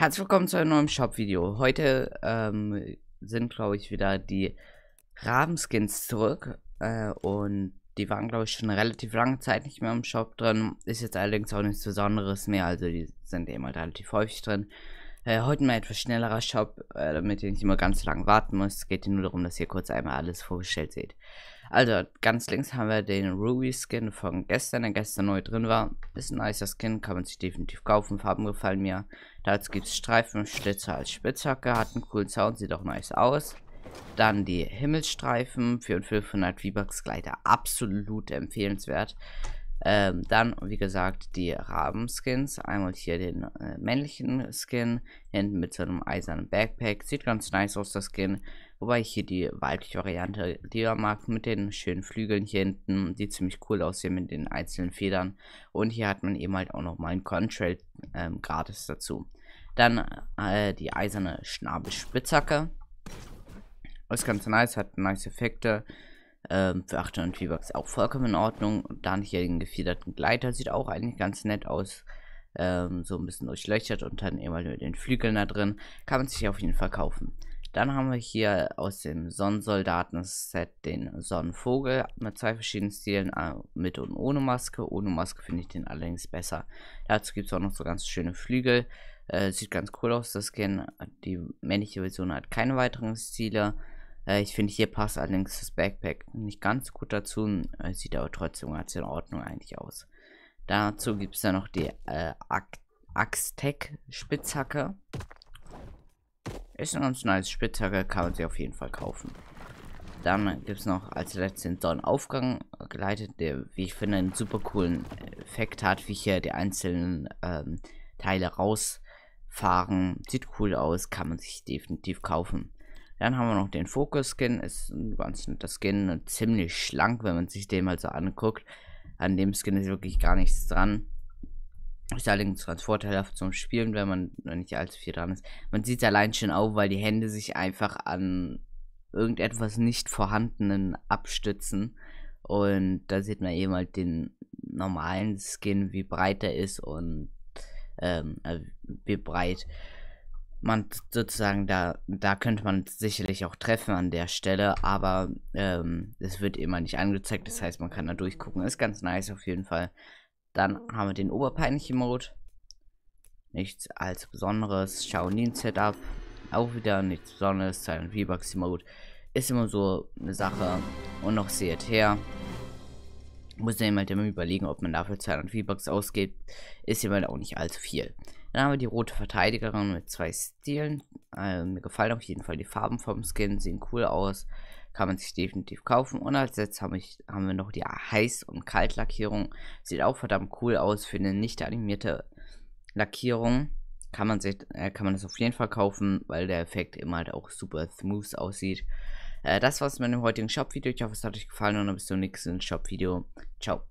Herzlich willkommen zu einem neuen Shop-Video. Heute ähm, sind, glaube ich, wieder die Rabenskins zurück. Äh, und die waren, glaube ich, schon eine relativ lange Zeit nicht mehr im Shop drin. Ist jetzt allerdings auch nichts Besonderes mehr. Also die sind eben halt relativ häufig drin. Äh, heute mal etwas schnellerer Shop, äh, damit ihr nicht immer ganz so lange warten müsst. Es geht hier nur darum, dass ihr kurz einmal alles vorgestellt seht. Also ganz links haben wir den Ruby Skin von gestern, der gestern neu drin war. Ist ein nicer Skin, kann man sich definitiv kaufen, Farben gefallen mir. Dazu gibt es Streifen, Schlitzer als Spitzhacke, hat einen coolen Sound, sieht auch nice aus. Dann die Himmelsstreifen für 500 V-Bucks Gleiter, absolut empfehlenswert. Ähm, dann, wie gesagt, die Rabenskins. Einmal hier den äh, männlichen Skin, hinten mit so einem eisernen Backpack. Sieht ganz nice aus, der Skin. Wobei ich hier die weibliche Variante lieber mag, mit den schönen Flügeln hier hinten, die ziemlich cool aussehen mit den einzelnen Federn. Und hier hat man eben halt auch nochmal einen Contrail ähm, gratis dazu. Dann äh, die eiserne Schnabelspitzhacke. Ist ganz nice, hat nice Effekte. Ähm, für 800 V-Bucks auch vollkommen in Ordnung. Und dann hier den gefiederten Gleiter sieht auch eigentlich ganz nett aus. Ähm, so ein bisschen durchlöchert und dann eben mit den Flügeln da drin. Kann man sich auf jeden Fall kaufen. Dann haben wir hier aus dem Sonnensoldaten-Set den Sonnenvogel mit zwei verschiedenen Stilen, äh, mit und ohne Maske. Ohne Maske finde ich den allerdings besser. Dazu gibt es auch noch so ganz schöne Flügel. Äh, sieht ganz cool aus, das Skin. Die männliche Version hat keine weiteren Stile. Äh, ich finde, hier passt allerdings das Backpack nicht ganz gut dazu. Äh, sieht aber trotzdem ganz in Ordnung eigentlich aus. Dazu gibt es dann noch die äh, Axtec-Spitzhacke. Ist ein ganz nice Spitzhacke, kann man sich auf jeden Fall kaufen. Dann gibt es noch als letztes den Sonnenaufgang geleitet, der, wie ich finde, einen super coolen Effekt hat, wie hier die einzelnen ähm, Teile rausfahren. Sieht cool aus, kann man sich definitiv kaufen. Dann haben wir noch den Focus-Skin. Ist ein ganz netter Skin und ziemlich schlank, wenn man sich den mal so anguckt. An dem Skin ist wirklich gar nichts dran. Ist allerdings ganz vorteilhaft zum Spielen, wenn man nicht allzu viel dran ist. Man sieht es allein schon auf, weil die Hände sich einfach an irgendetwas nicht vorhandenen abstützen. Und da sieht man eben halt den normalen Skin, wie breit er ist und ähm, äh, wie breit man sozusagen da, da könnte man sicherlich auch treffen an der Stelle, aber ähm, es wird immer nicht angezeigt, das heißt, man kann da durchgucken. Ist ganz nice auf jeden Fall. Dann haben wir den oberpeinlichen Mode. Nichts als Besonderes. Shaolin Setup. Auch wieder nichts Besonderes. Silent V-Bucks Mode. Ist immer so eine Sache. Und noch seht her. Muss ja halt jemand immer überlegen, ob man dafür 200 V-Bucks ausgeht. Ist jemand halt auch nicht allzu viel. Dann haben wir die rote Verteidigerin mit zwei Stilen. Äh, mir gefallen auf jeden Fall die Farben vom Skin, sehen cool aus. Kann man sich definitiv kaufen. Und als letztes haben, ich, haben wir noch die Heiß- und Kaltlackierung. Sieht auch verdammt cool aus für eine nicht animierte Lackierung. Kann man, sich, äh, kann man das auf jeden Fall kaufen, weil der Effekt immer halt auch super smooth aussieht. Äh, das war's mit dem heutigen Shop-Video. Ich hoffe, es hat euch gefallen und dann bis zum nächsten Shop-Video. Ciao.